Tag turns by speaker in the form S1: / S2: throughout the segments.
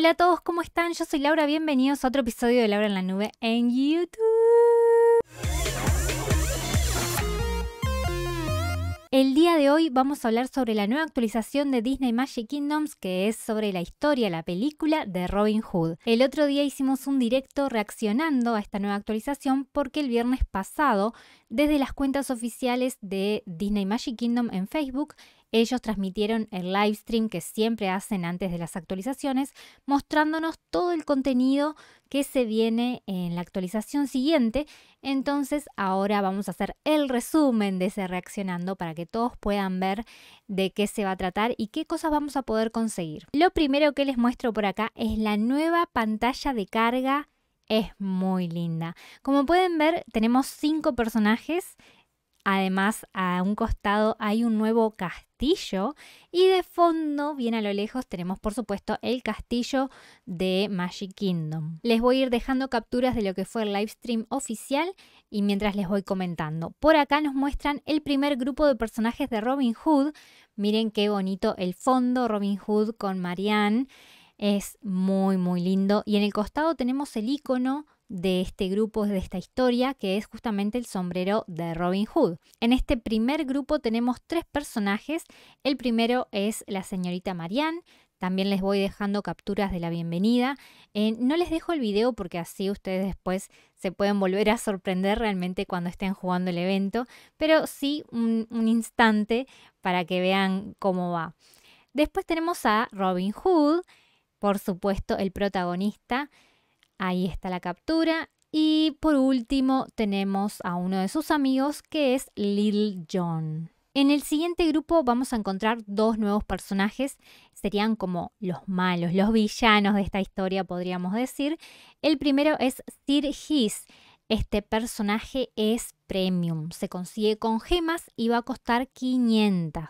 S1: Hola a todos, ¿cómo están? Yo soy Laura, bienvenidos a otro episodio de Laura en la Nube en YouTube. El día de hoy vamos a hablar sobre la nueva actualización de Disney Magic Kingdoms que es sobre la historia, la película de Robin Hood. El otro día hicimos un directo reaccionando a esta nueva actualización porque el viernes pasado, desde las cuentas oficiales de Disney Magic Kingdom en Facebook, ellos transmitieron el live stream que siempre hacen antes de las actualizaciones, mostrándonos todo el contenido que se viene en la actualización siguiente. Entonces ahora vamos a hacer el resumen de ese reaccionando para que todos puedan ver de qué se va a tratar y qué cosas vamos a poder conseguir. Lo primero que les muestro por acá es la nueva pantalla de carga. Es muy linda. Como pueden ver, tenemos cinco personajes Además, a un costado hay un nuevo castillo y de fondo, bien a lo lejos, tenemos por supuesto el castillo de Magic Kingdom. Les voy a ir dejando capturas de lo que fue el live stream oficial y mientras les voy comentando. Por acá nos muestran el primer grupo de personajes de Robin Hood. Miren qué bonito el fondo, Robin Hood con Marianne. Es muy, muy lindo. Y en el costado tenemos el icono de este grupo, de esta historia, que es justamente el sombrero de Robin Hood. En este primer grupo tenemos tres personajes. El primero es la señorita Marianne. También les voy dejando capturas de la bienvenida. Eh, no les dejo el video porque así ustedes después se pueden volver a sorprender realmente cuando estén jugando el evento, pero sí un instante para que vean cómo va. Después tenemos a Robin Hood, por supuesto el protagonista, Ahí está la captura. Y por último tenemos a uno de sus amigos que es Lil John. En el siguiente grupo vamos a encontrar dos nuevos personajes, serían como los malos, los villanos de esta historia podríamos decir. El primero es Sir His. Este personaje es premium. Se consigue con gemas y va a costar 500.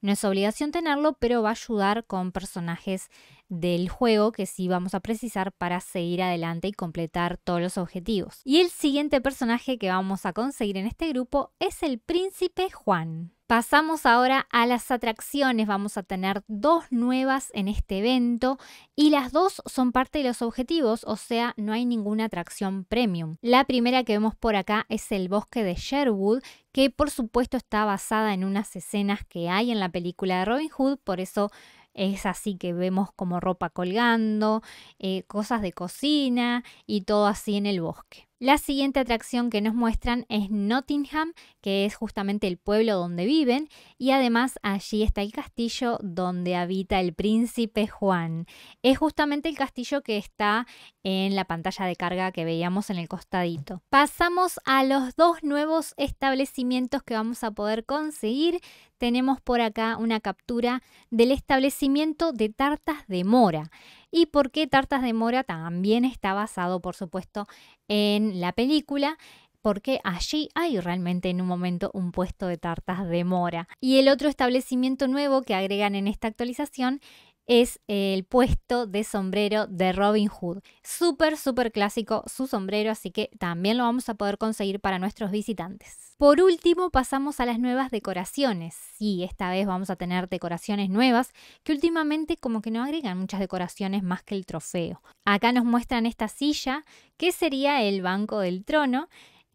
S1: No es obligación tenerlo, pero va a ayudar con personajes del juego que sí vamos a precisar para seguir adelante y completar todos los objetivos. Y el siguiente personaje que vamos a conseguir en este grupo es el príncipe Juan. Pasamos ahora a las atracciones. Vamos a tener dos nuevas en este evento y las dos son parte de los objetivos, o sea, no hay ninguna atracción premium. La primera que vemos por acá es el bosque de Sherwood, que por supuesto está basada en unas escenas que hay en la película de Robin Hood, por eso es así que vemos como ropa colgando, eh, cosas de cocina y todo así en el bosque. La siguiente atracción que nos muestran es Nottingham, que es justamente el pueblo donde viven, y además allí está el castillo donde habita el príncipe Juan. Es justamente el castillo que está en la pantalla de carga que veíamos en el costadito. Pasamos a los dos nuevos establecimientos que vamos a poder conseguir. Tenemos por acá una captura del establecimiento de tartas de mora y por qué Tartas de Mora también está basado, por supuesto, en la película porque allí hay realmente en un momento un puesto de tartas de mora. Y el otro establecimiento nuevo que agregan en esta actualización es el puesto de sombrero de Robin Hood. Súper, súper clásico su sombrero, así que también lo vamos a poder conseguir para nuestros visitantes. Por último, pasamos a las nuevas decoraciones. Y esta vez vamos a tener decoraciones nuevas, que últimamente como que no agregan muchas decoraciones más que el trofeo. Acá nos muestran esta silla, que sería el banco del trono,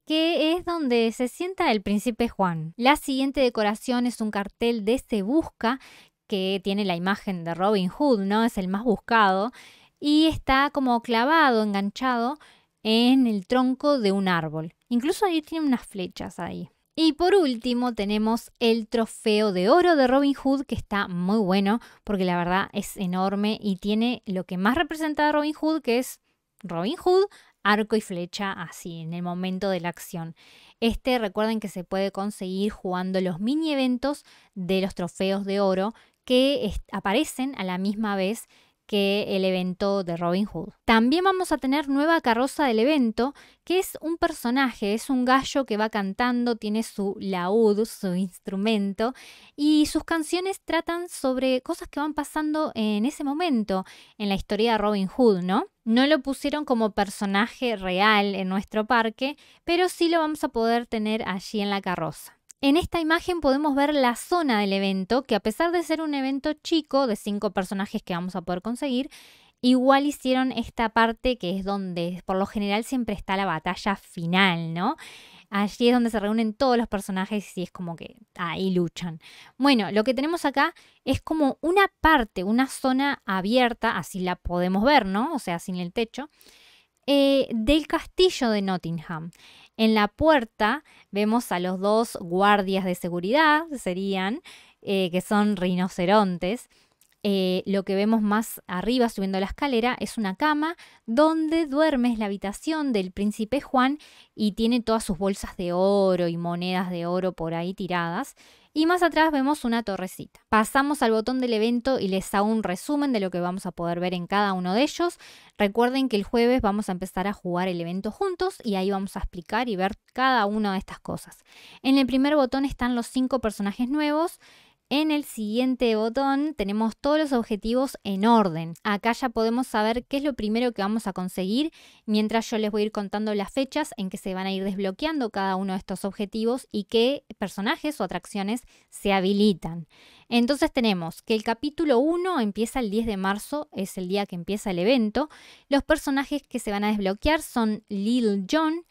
S1: que es donde se sienta el príncipe Juan. La siguiente decoración es un cartel de Se Busca, que tiene la imagen de Robin Hood, ¿no? Es el más buscado y está como clavado, enganchado en el tronco de un árbol. Incluso ahí tiene unas flechas ahí. Y por último tenemos el trofeo de oro de Robin Hood, que está muy bueno, porque la verdad es enorme y tiene lo que más representa a Robin Hood, que es Robin Hood, arco y flecha así, en el momento de la acción. Este recuerden que se puede conseguir jugando los mini eventos de los trofeos de oro, que aparecen a la misma vez que el evento de Robin Hood. También vamos a tener nueva carroza del evento, que es un personaje, es un gallo que va cantando, tiene su laúd, su instrumento, y sus canciones tratan sobre cosas que van pasando en ese momento en la historia de Robin Hood, ¿no? No lo pusieron como personaje real en nuestro parque, pero sí lo vamos a poder tener allí en la carroza. En esta imagen podemos ver la zona del evento, que a pesar de ser un evento chico de cinco personajes que vamos a poder conseguir, igual hicieron esta parte que es donde por lo general siempre está la batalla final, ¿no? Allí es donde se reúnen todos los personajes y es como que ahí luchan. Bueno, lo que tenemos acá es como una parte, una zona abierta, así la podemos ver, ¿no? O sea, sin el techo, eh, del castillo de Nottingham. En la puerta vemos a los dos guardias de seguridad, serían, eh, que son rinocerontes. Eh, lo que vemos más arriba subiendo la escalera es una cama donde duerme la habitación del príncipe Juan y tiene todas sus bolsas de oro y monedas de oro por ahí tiradas y más atrás vemos una torrecita. Pasamos al botón del evento y les hago un resumen de lo que vamos a poder ver en cada uno de ellos. Recuerden que el jueves vamos a empezar a jugar el evento juntos y ahí vamos a explicar y ver cada una de estas cosas. En el primer botón están los cinco personajes nuevos en el siguiente botón tenemos todos los objetivos en orden. Acá ya podemos saber qué es lo primero que vamos a conseguir, mientras yo les voy a ir contando las fechas en que se van a ir desbloqueando cada uno de estos objetivos y qué personajes o atracciones se habilitan. Entonces tenemos que el capítulo 1 empieza el 10 de marzo, es el día que empieza el evento. Los personajes que se van a desbloquear son Lil John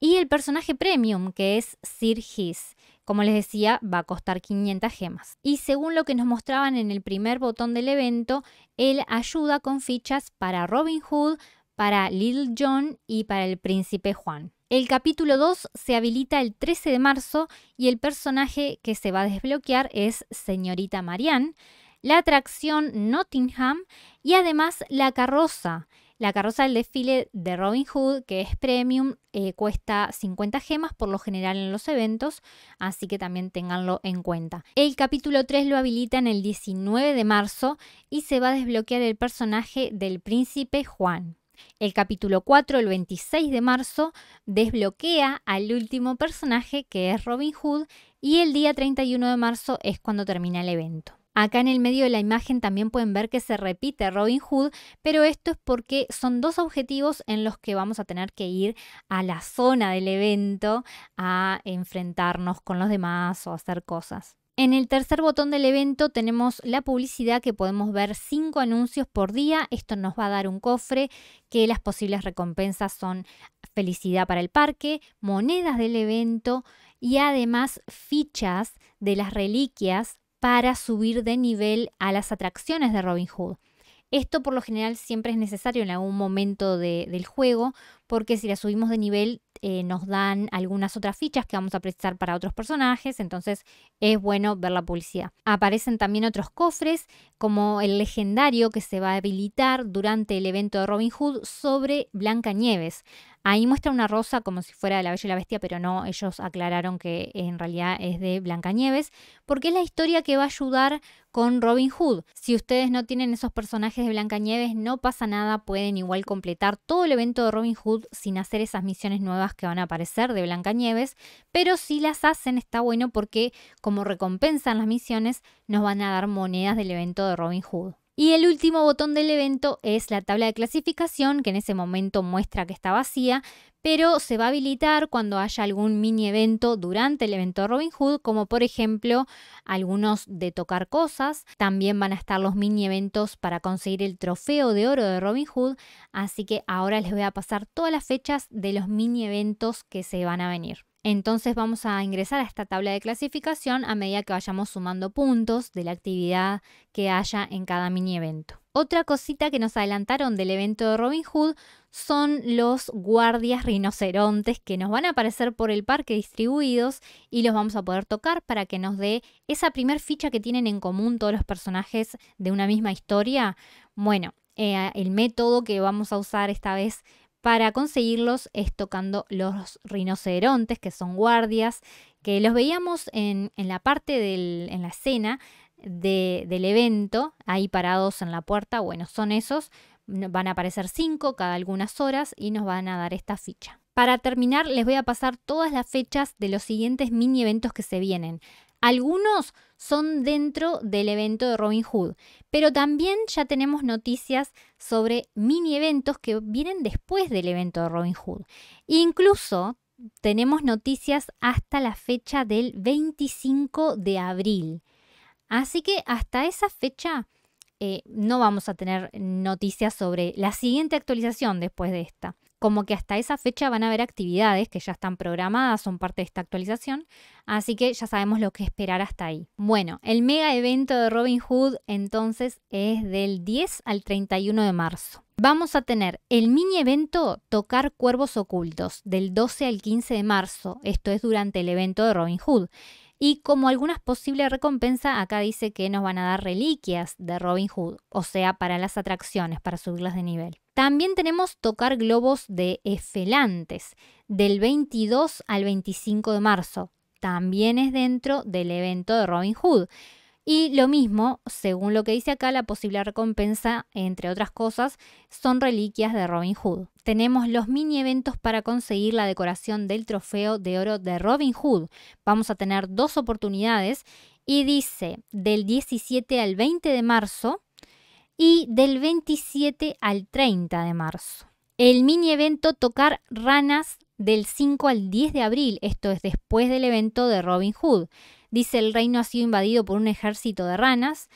S1: y el personaje premium que es Sir His. Como les decía, va a costar 500 gemas. Y según lo que nos mostraban en el primer botón del evento, él ayuda con fichas para Robin Hood, para Little John y para el príncipe Juan. El capítulo 2 se habilita el 13 de marzo y el personaje que se va a desbloquear es señorita Marianne, la atracción Nottingham y además la carroza, la carroza del desfile de Robin Hood, que es premium, eh, cuesta 50 gemas por lo general en los eventos, así que también tenganlo en cuenta. El capítulo 3 lo habilita en el 19 de marzo y se va a desbloquear el personaje del príncipe Juan. El capítulo 4, el 26 de marzo, desbloquea al último personaje que es Robin Hood y el día 31 de marzo es cuando termina el evento. Acá en el medio de la imagen también pueden ver que se repite Robin Hood, pero esto es porque son dos objetivos en los que vamos a tener que ir a la zona del evento a enfrentarnos con los demás o hacer cosas. En el tercer botón del evento tenemos la publicidad que podemos ver cinco anuncios por día. Esto nos va a dar un cofre que las posibles recompensas son felicidad para el parque, monedas del evento y además fichas de las reliquias para subir de nivel a las atracciones de Robin Hood. Esto por lo general siempre es necesario en algún momento del juego, porque si la subimos de nivel eh, nos dan algunas otras fichas que vamos a prestar para otros personajes, entonces es bueno ver la publicidad. Aparecen también otros cofres, como el legendario que se va a habilitar durante el evento de Robin Hood sobre Blancanieves. Ahí muestra una rosa como si fuera de la Bella y la Bestia, pero no, ellos aclararon que en realidad es de Blancanieves, porque es la historia que va a ayudar con Robin Hood. Si ustedes no tienen esos personajes de Blancanieves, no pasa nada, pueden igual completar todo el evento de Robin Hood sin hacer esas misiones nuevas que van a aparecer de Blancanieves, pero si las hacen está bueno porque como recompensan las misiones nos van a dar monedas del evento de Robin Hood. Y el último botón del evento es la tabla de clasificación, que en ese momento muestra que está vacía, pero se va a habilitar cuando haya algún mini evento durante el evento de Robin Hood, como por ejemplo algunos de tocar cosas. También van a estar los mini eventos para conseguir el trofeo de oro de Robin Hood. Así que ahora les voy a pasar todas las fechas de los mini eventos que se van a venir. Entonces vamos a ingresar a esta tabla de clasificación a medida que vayamos sumando puntos de la actividad que haya en cada mini evento. Otra cosita que nos adelantaron del evento de Robin Hood son los guardias rinocerontes que nos van a aparecer por el parque distribuidos y los vamos a poder tocar para que nos dé esa primer ficha que tienen en común todos los personajes de una misma historia. Bueno, eh, el método que vamos a usar esta vez para conseguirlos es tocando los rinocerontes, que son guardias, que los veíamos en, la parte de la escena del evento, ahí parados en la puerta. Bueno, son esos, van a aparecer cinco cada algunas horas y nos van a dar esta ficha. Para terminar, les voy a pasar todas las fechas de los siguientes mini eventos que se vienen. Algunos son dentro del evento de Robin Hood, pero también ya tenemos noticias sobre mini eventos que vienen después del evento de Robin Hood. Incluso tenemos noticias hasta la fecha del 25 de abril. Así que hasta esa fecha eh, no vamos a tener noticias sobre la siguiente actualización después de esta como que hasta esa fecha van a haber actividades que ya están programadas, son parte de esta actualización, así que ya sabemos lo que esperar hasta ahí. Bueno, el mega evento de Robin Hood entonces es del 10 al 31 de marzo. Vamos a tener el mini evento Tocar Cuervos Ocultos del 12 al 15 de marzo, esto es durante el evento de Robin Hood. Y como algunas posibles recompensas, acá dice que nos van a dar reliquias de Robin Hood, o sea, para las atracciones, para subirlas de nivel. También tenemos tocar globos de Efelantes del 22 al 25 de marzo. También es dentro del evento de Robin Hood. Y lo mismo, según lo que dice acá, la posible recompensa, entre otras cosas, son reliquias de Robin Hood. Tenemos los mini eventos para conseguir la decoración del trofeo de oro de Robin Hood. Vamos a tener dos oportunidades y dice del 17 al 20 de marzo y del 27 al 30 de marzo. El mini evento Tocar Ranas del 5 al 10 de abril, esto es después del evento de Robin Hood. Dice, el reino ha sido invadido por un ejército de ranas.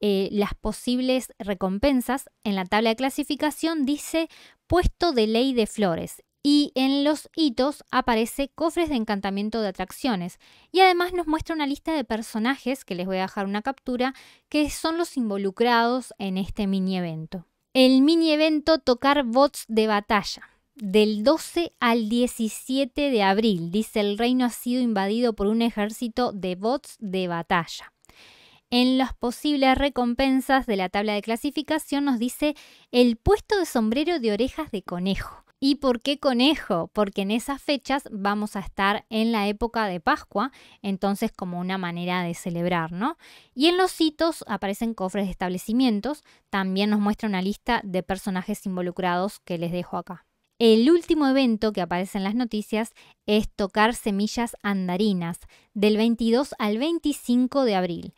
S1: Eh, las posibles recompensas en la tabla de clasificación dice puesto de ley de flores y en los hitos aparece cofres de encantamiento de atracciones. Y además nos muestra una lista de personajes, que les voy a dejar una captura, que son los involucrados en este mini evento. El mini evento Tocar Bots de Batalla. Del 12 al 17 de abril, dice, el reino ha sido invadido por un ejército de bots de batalla. En las posibles recompensas de la tabla de clasificación nos dice el puesto de sombrero de orejas de conejo. ¿Y por qué conejo? Porque en esas fechas vamos a estar en la época de Pascua, entonces como una manera de celebrar, ¿no? Y en los hitos aparecen cofres de establecimientos, también nos muestra una lista de personajes involucrados que les dejo acá. El último evento que aparece en las noticias es Tocar Semillas Andarinas, del 22 al 25 de abril.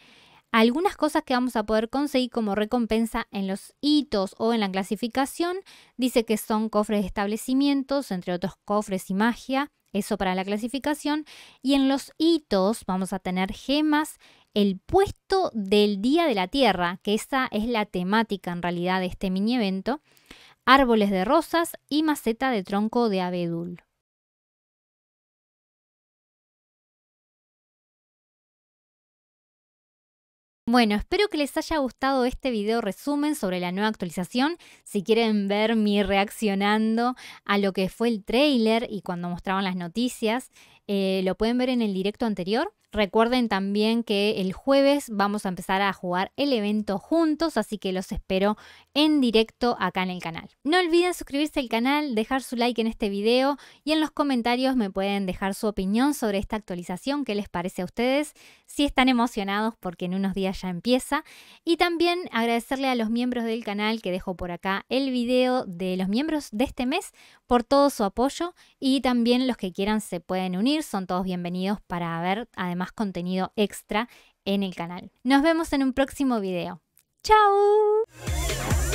S1: Algunas cosas que vamos a poder conseguir como recompensa en los hitos o en la clasificación, dice que son cofres de establecimientos, entre otros cofres y magia, eso para la clasificación. Y en los hitos vamos a tener gemas, el puesto del Día de la Tierra, que esa es la temática en realidad de este mini evento árboles de rosas y maceta de tronco de abedul. Bueno, espero que les haya gustado este video resumen sobre la nueva actualización. Si quieren ver mi reaccionando a lo que fue el trailer y cuando mostraban las noticias, eh, lo pueden ver en el directo anterior. Recuerden también que el jueves vamos a empezar a jugar el evento juntos, así que los espero en directo acá en el canal. No olviden suscribirse al canal, dejar su like en este video y en los comentarios me pueden dejar su opinión sobre esta actualización, qué les parece a ustedes, si están emocionados porque en unos días ya empieza. Y también agradecerle a los miembros del canal que dejo por acá el video de los miembros de este mes por todo su apoyo y también los que quieran se pueden unir son todos bienvenidos para ver además contenido extra en el canal. Nos vemos en un próximo video. ¡Chao!